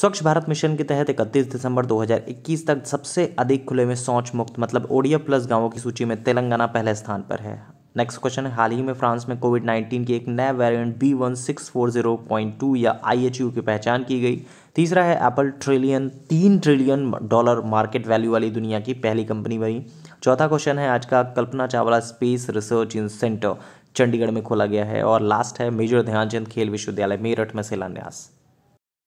स्वच्छ भारत मिशन के तहत इकतीस दिसंबर 2021 तक सबसे अधिक खुले में शौच मुक्त मतलब ओडीएफ प्लस गांवों की सूची में तेलंगाना पहले स्थान पर है नेक्स्ट क्वेश्चन है हाल ही में फ्रांस में कोविड 19 के एक नया variant B one six four zero point two या आई की पहचान की गई तीसरा है एप्पल ट्रिलियन तीन ट्रिलियन डॉलर मार्केट वैल्यू वाली दुनिया की पहली कंपनी बनी चौथा क्वेश्चन है आज का Kalpana Chawla space research in centre Chandigarh में खोला गया है और लास्ट है मेजर ध्यानचंद खेल विश्वविद्यालय मेरठ में शिलान्यास